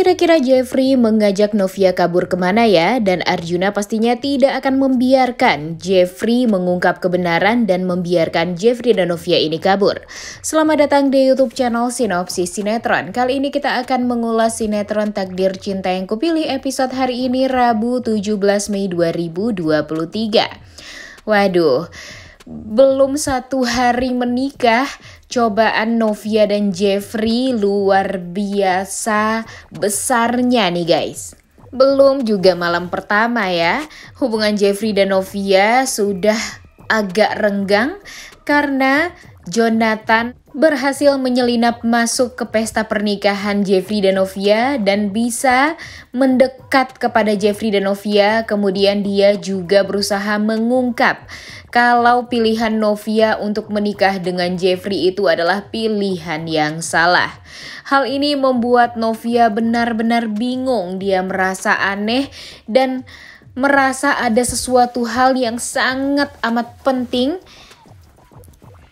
Kira-kira Jeffrey mengajak Novia kabur kemana ya? Dan Arjuna pastinya tidak akan membiarkan Jeffrey mengungkap kebenaran dan membiarkan Jeffrey dan Novia ini kabur. Selamat datang di YouTube channel Sinopsis Sinetron. Kali ini kita akan mengulas sinetron Takdir Cinta yang Kupilih episode hari ini Rabu 17 Mei 2023. Waduh, belum satu hari menikah, Cobaan Novia dan Jeffrey luar biasa besarnya nih guys. Belum juga malam pertama ya, hubungan Jeffrey dan Novia sudah agak renggang karena Jonathan berhasil menyelinap masuk ke pesta pernikahan Jeffrey dan Novia dan bisa mendekat kepada Jeffrey dan Novia. Kemudian dia juga berusaha mengungkap kalau pilihan Novia untuk menikah dengan Jeffrey itu adalah pilihan yang salah. Hal ini membuat Novia benar-benar bingung. Dia merasa aneh dan merasa ada sesuatu hal yang sangat amat penting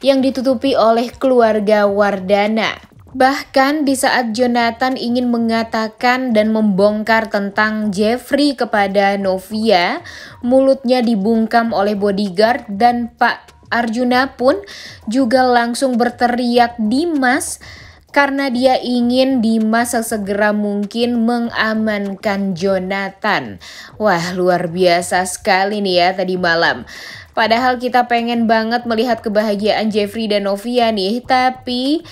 yang ditutupi oleh keluarga Wardana. Bahkan di saat Jonathan ingin mengatakan dan membongkar tentang Jeffrey kepada Novia, mulutnya dibungkam oleh bodyguard dan Pak Arjuna pun juga langsung berteriak Dimas karena dia ingin Dimas sesegera mungkin mengamankan Jonathan. Wah luar biasa sekali nih ya tadi malam. Padahal kita pengen banget melihat kebahagiaan Jeffrey dan Novia nih, tapi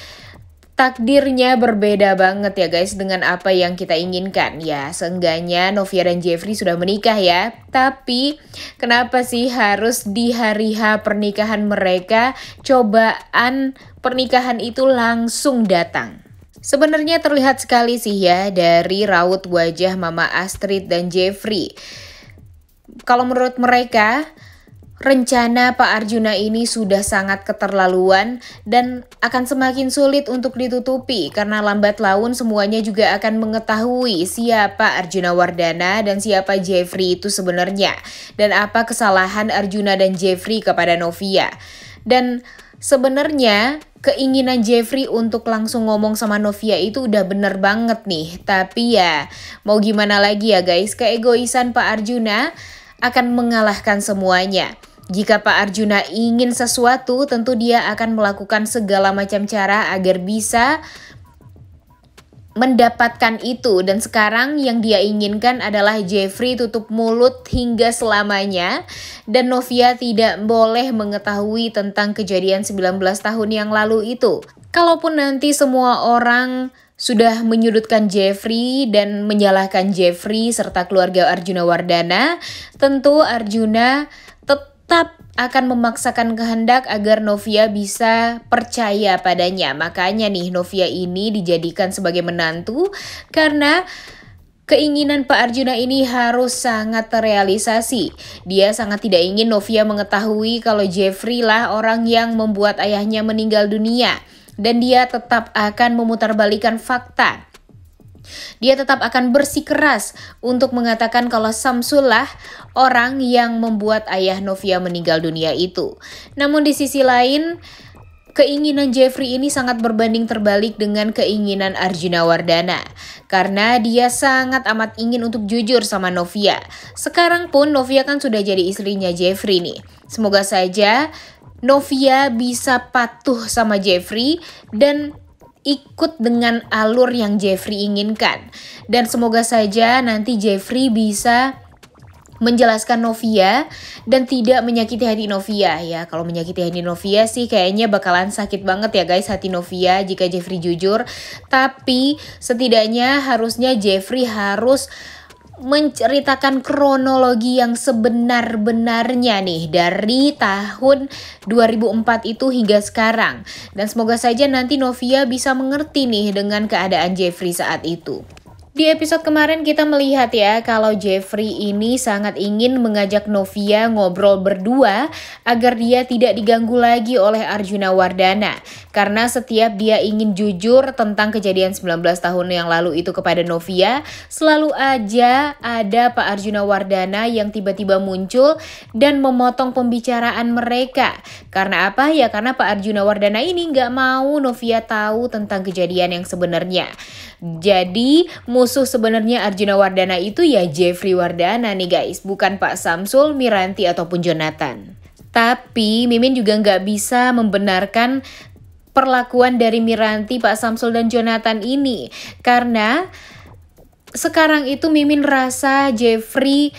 takdirnya berbeda banget ya guys dengan apa yang kita inginkan ya seenggaknya Novia dan Jeffrey sudah menikah ya tapi kenapa sih harus di hari H pernikahan mereka cobaan pernikahan itu langsung datang Sebenarnya terlihat sekali sih ya dari raut wajah Mama Astrid dan Jeffrey. Kalau menurut mereka, Rencana Pak Arjuna ini sudah sangat keterlaluan dan akan semakin sulit untuk ditutupi karena lambat laun semuanya juga akan mengetahui siapa Arjuna Wardana dan siapa Jeffrey itu sebenarnya dan apa kesalahan Arjuna dan Jeffrey kepada Novia. Dan sebenarnya keinginan Jeffrey untuk langsung ngomong sama Novia itu udah bener banget nih. Tapi ya mau gimana lagi ya guys keegoisan Pak Arjuna akan mengalahkan semuanya. Jika Pak Arjuna ingin sesuatu, tentu dia akan melakukan segala macam cara agar bisa mendapatkan itu dan sekarang yang dia inginkan adalah Jeffrey tutup mulut hingga selamanya dan Novia tidak boleh mengetahui tentang kejadian 19 tahun yang lalu itu. Kalaupun nanti semua orang sudah menyudutkan Jeffrey dan menyalahkan Jeffrey serta keluarga Arjuna Wardana, tentu Arjuna tetap akan memaksakan kehendak agar Novia bisa percaya padanya. Makanya nih Novia ini dijadikan sebagai menantu karena Keinginan Pak Arjuna ini harus sangat terrealisasi. Dia sangat tidak ingin Novia mengetahui kalau Jeffrey lah orang yang membuat ayahnya meninggal dunia dan dia tetap akan memutarbalikan fakta. Dia tetap akan bersikeras untuk mengatakan kalau Samsullah orang yang membuat ayah Novia meninggal dunia itu. Namun di sisi lain, keinginan Jeffrey ini sangat berbanding terbalik dengan keinginan Arjuna Wardana karena dia sangat amat ingin untuk jujur sama Novia. Sekarang pun Novia kan sudah jadi istrinya Jeffrey nih. Semoga saja Novia bisa patuh sama Jeffrey dan ikut dengan alur yang Jeffrey inginkan. Dan semoga saja nanti Jeffrey bisa menjelaskan Novia dan tidak menyakiti hati Novia ya. Kalau menyakiti hati Novia sih kayaknya bakalan sakit banget ya guys hati Novia jika Jeffrey jujur. Tapi setidaknya harusnya Jeffrey harus menceritakan kronologi yang sebenar-benarnya nih dari tahun 2004 itu hingga sekarang. Dan semoga saja nanti Novia bisa mengerti nih dengan keadaan Jeffrey saat itu. Di episode kemarin kita melihat ya kalau Jeffrey ini sangat ingin mengajak Novia ngobrol berdua agar dia tidak diganggu lagi oleh Arjuna Wardana. Karena setiap dia ingin jujur tentang kejadian 19 tahun yang lalu itu kepada Novia, selalu aja ada Pak Arjuna Wardana yang tiba-tiba muncul dan memotong pembicaraan mereka. Karena apa? Ya karena Pak Arjuna Wardana ini nggak mau Novia tahu tentang kejadian yang sebenarnya. Jadi musuh sebenarnya Arjuna Wardana itu ya Jeffrey Wardana nih guys, bukan Pak Samsul, Miranti ataupun Jonathan. Tapi Mimin juga nggak bisa membenarkan perlakuan dari Miranti, Pak Samsul dan Jonathan ini karena sekarang itu Mimin rasa Jeffrey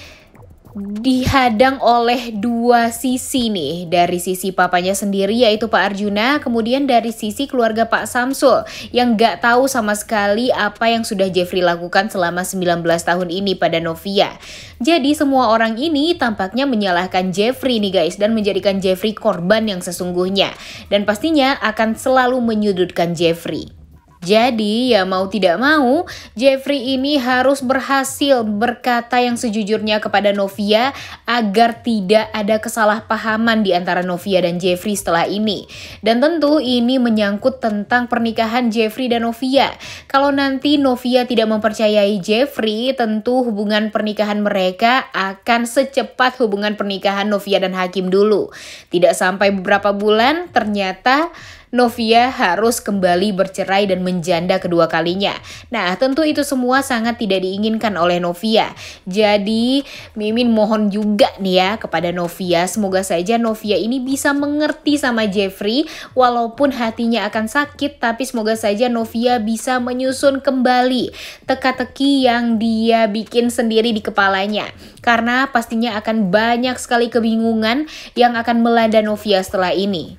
dihadang oleh dua sisi nih dari sisi papanya sendiri yaitu Pak Arjuna kemudian dari sisi keluarga Pak Samsul yang gak tahu sama sekali apa yang sudah Jeffrey lakukan selama 19 tahun ini pada Novia jadi semua orang ini tampaknya menyalahkan Jeffrey nih guys dan menjadikan Jeffrey korban yang sesungguhnya dan pastinya akan selalu menyudutkan Jeffrey jadi ya mau tidak mau, Jeffrey ini harus berhasil berkata yang sejujurnya kepada Novia agar tidak ada kesalahpahaman di antara Novia dan Jeffrey setelah ini. Dan tentu ini menyangkut tentang pernikahan Jeffrey dan Novia. Kalau nanti Novia tidak mempercayai Jeffrey, tentu hubungan pernikahan mereka akan secepat hubungan pernikahan Novia dan Hakim dulu. Tidak sampai beberapa bulan, ternyata Novia harus kembali bercerai dan menjanda kedua kalinya. Nah, tentu itu semua sangat tidak diinginkan oleh Novia. Jadi, Mimin mohon juga nih ya kepada Novia, semoga saja Novia ini bisa mengerti sama Jeffrey walaupun hatinya akan sakit, tapi semoga saja Novia bisa menyusun kembali teka-teki yang dia bikin sendiri di kepalanya. Karena pastinya akan banyak sekali kebingungan yang akan melanda Novia setelah ini.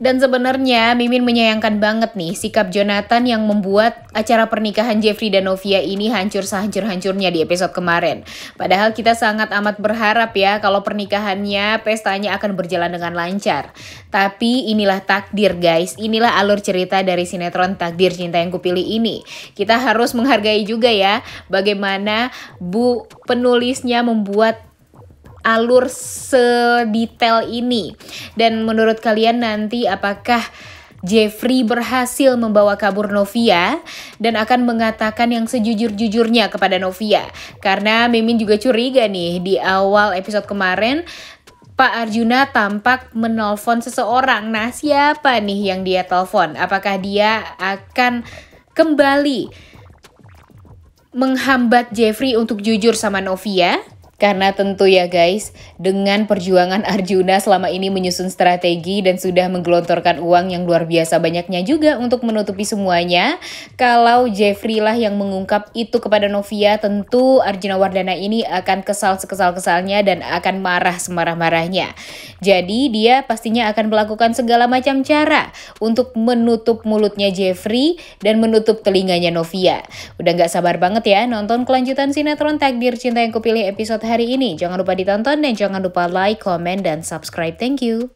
Dan sebenarnya Mimin menyayangkan banget nih sikap Jonathan yang membuat acara pernikahan Jeffrey dan Novia ini hancur sehancur-hancurnya di episode kemarin. Padahal kita sangat amat berharap ya kalau pernikahannya, pestanya akan berjalan dengan lancar. Tapi inilah takdir guys, inilah alur cerita dari sinetron Takdir Cinta Yang Kupilih ini. Kita harus menghargai juga ya bagaimana Bu penulisnya membuat alur sedetail ini. Dan menurut kalian nanti apakah Jeffrey berhasil membawa kabur Novia dan akan mengatakan yang sejujur-jujurnya kepada Novia. Karena Mimin juga curiga nih di awal episode kemarin Pak Arjuna tampak menelpon seseorang. Nah, siapa nih yang dia telpon Apakah dia akan kembali menghambat Jeffrey untuk jujur sama Novia? Karena tentu ya guys, dengan perjuangan Arjuna selama ini menyusun strategi dan sudah menggelontorkan uang yang luar biasa banyaknya juga untuk menutupi semuanya, kalau Jeffrey lah yang mengungkap itu kepada Novia, tentu Arjuna Wardana ini akan kesal sekesal-kesalnya dan akan marah semarah-marahnya. Jadi dia pastinya akan melakukan segala macam cara untuk menutup mulutnya Jeffrey dan menutup telinganya Novia. Udah gak sabar banget ya nonton kelanjutan sinetron Takdir Cinta yang kupilih episode hari ini. Jangan lupa ditonton dan jangan lupa like, comment, dan subscribe. Thank you.